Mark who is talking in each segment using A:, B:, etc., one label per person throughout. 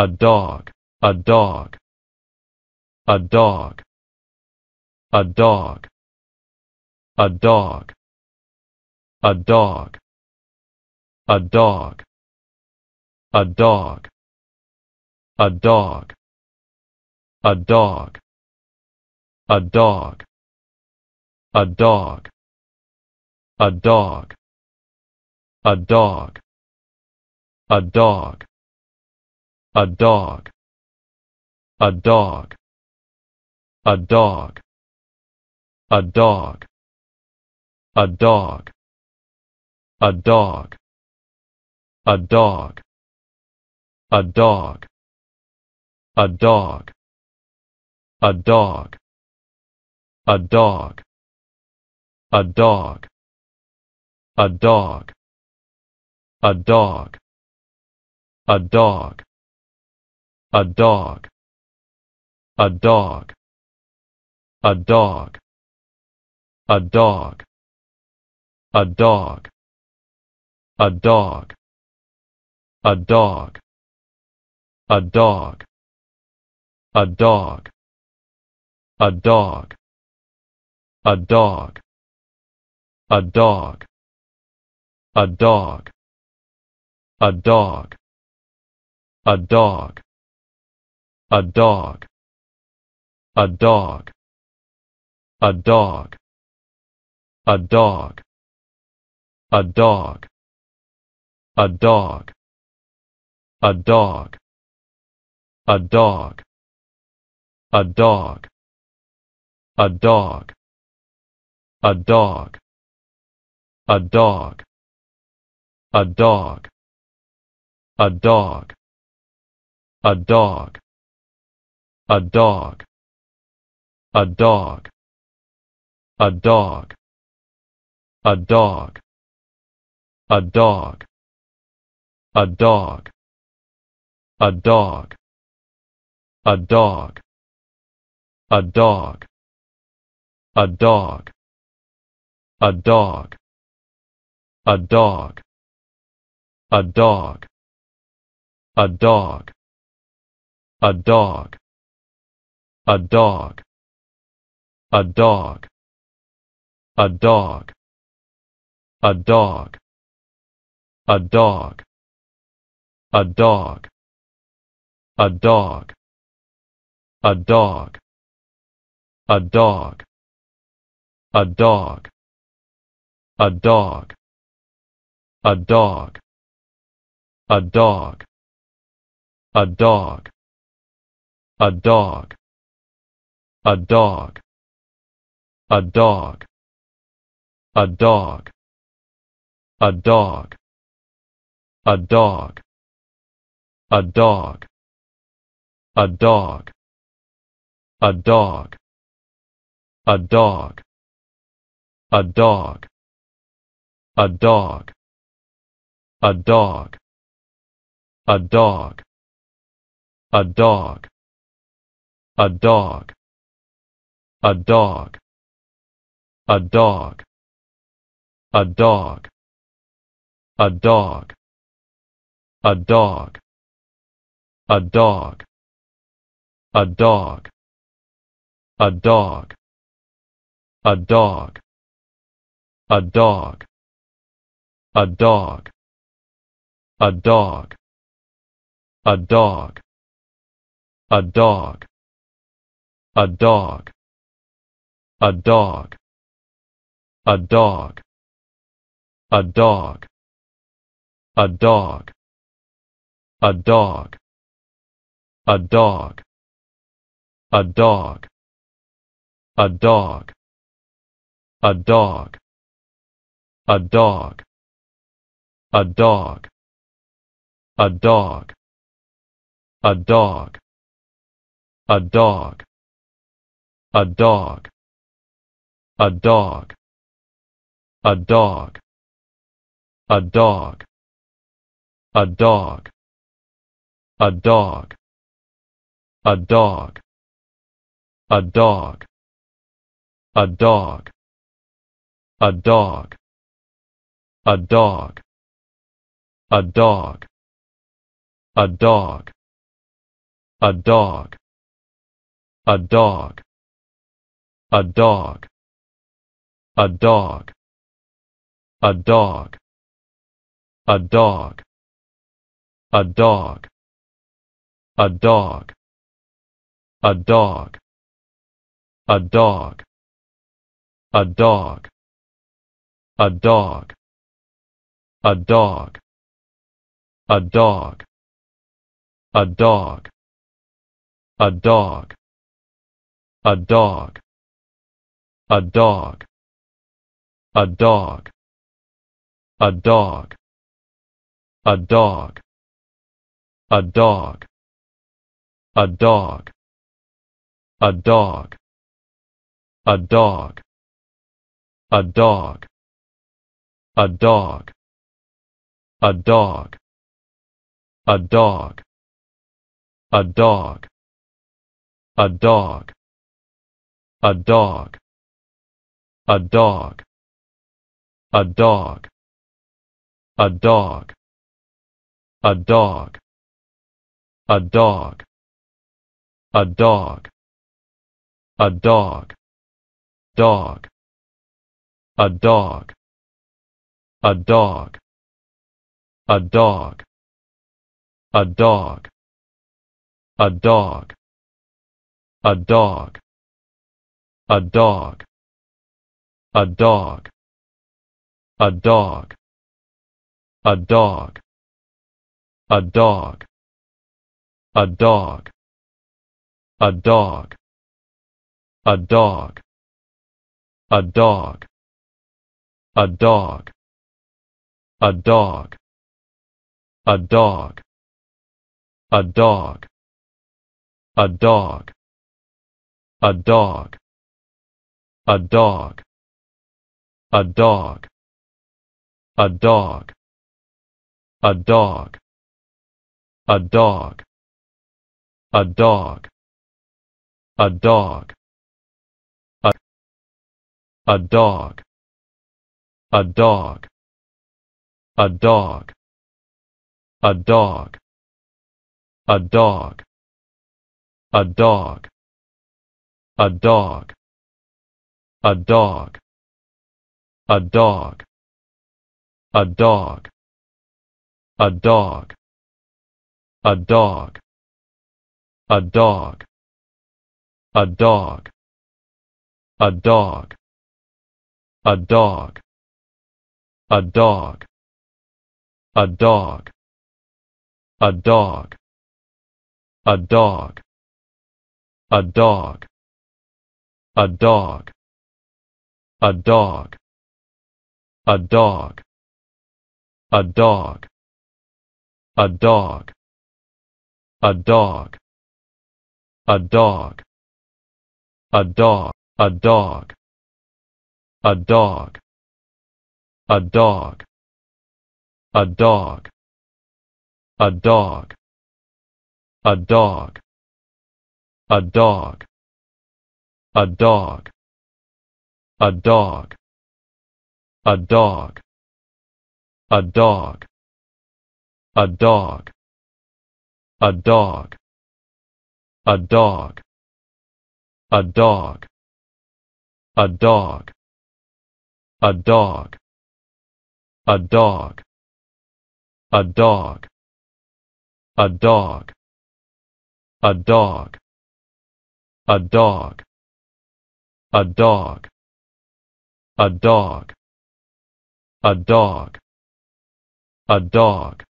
A: a dog, a dog, a dog, a dog, a dog, a dog, a dog, a dog, a dog, a dog, a dog, a dog, a dog, a dog, a dog a dog a dog a dog a dog a dog a dog a dog a dog a dog a dog a dog a dog a dog a dog a dog a dog a dog a dog a dog a dog a dog a dog a dog a dog a dog a dog a dog a dog a dog a dog a dog a dog a dog a dog a dog a dog a dog a dog a dog a dog a dog a dog a dog a dog a dog a dog a dog a dog a dog a dog a dog a dog a dog a dog a dog a dog a dog a dog a dog a dog a dog. A dog. A dog. A dog. A dog. A dog. A dog. A dog. A dog. A dog. A dog. A dog. A dog. A dog. A dog a dog a dog a dog a dog a dog a dog a dog a dog a dog a dog a dog a dog a dog a dog a dog a dog a dog a dog a dog a dog a dog a dog a dog a dog a dog a dog a dog a dog a dog a dog a dog a dog a dog a dog a dog a dog a dog a dog a dog a dog a dog a dog a dog a dog a dog a dog a dog a dog a dog a dog a dog a dog a dog a dog a dog a dog a dog a dog a dog a dog a dog a dog a dog a dog a dog a dog a dog a dog a dog a dog a dog a dog a dog a dog a dog a dog a dog a dog a dog a dog a dog a dog a dog a dog a dog a dog a dog a dog a dog a dog a dog a dog a dog a dog a dog a dog dog a dog a dog a dog a dog a dog a dog a dog a dog a dog a dog a dog a dog a dog a dog a dog a dog a dog a dog a dog a dog a dog a dog a dog a dog a dog a dog a dog a dog a, a dog a dog a dog a dog a dog a dog a dog a dog a dog a dog a dog a dog a dog a dog a dog a dog a dog a dog a dog a dog a dog a dog a dog a dog a dog a dog a dog a dog a dog a dog a dog a dog a dog a dog a dog a dog a dog a dog a dog a dog a dog a dog a dog a dog a dog a dog a dog a dog a dog a dog a dog a dog a dog a dog a dog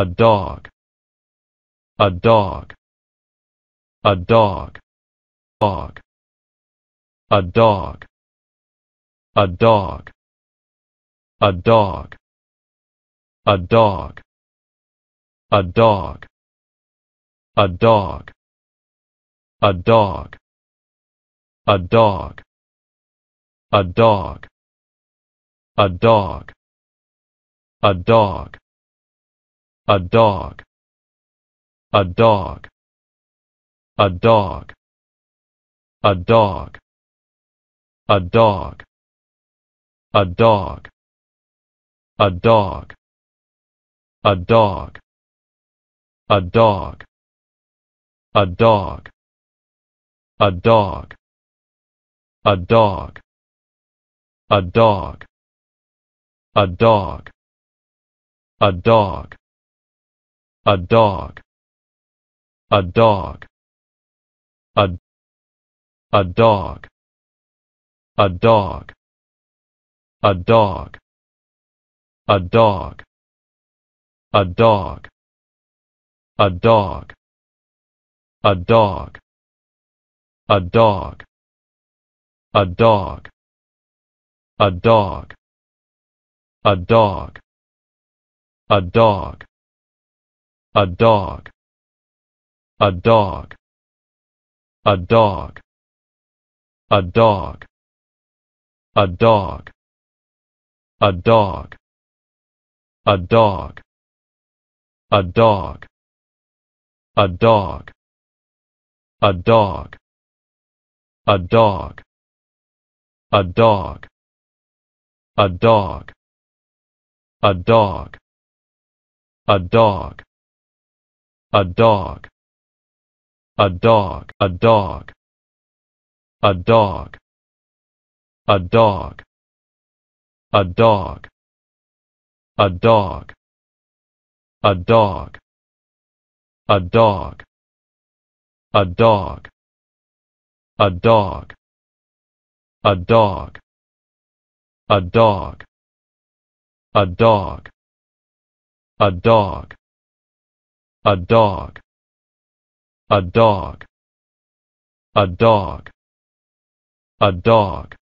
A: a dog a dog a dog dog a dog a dog a dog a dog a dog a dog a dog a dog a dog a dog a dog a dog a dog a dog a dog a dog a dog a dog a dog a dog a dog a dog a dog a dog a dog a dog a dog a dog a a dog a dog a dog a dog a dog a dog a dog a dog a dog a dog a dog a dog a dog a dog a dog a dog a dog a dog a dog a dog a dog a dog a dog a dog a dog a dog a dog a dog a dog a dog a dog a dog a dog a dog a dog a dog a dog a dog a dog a dog a dog a dog a dog a dog a dog a dog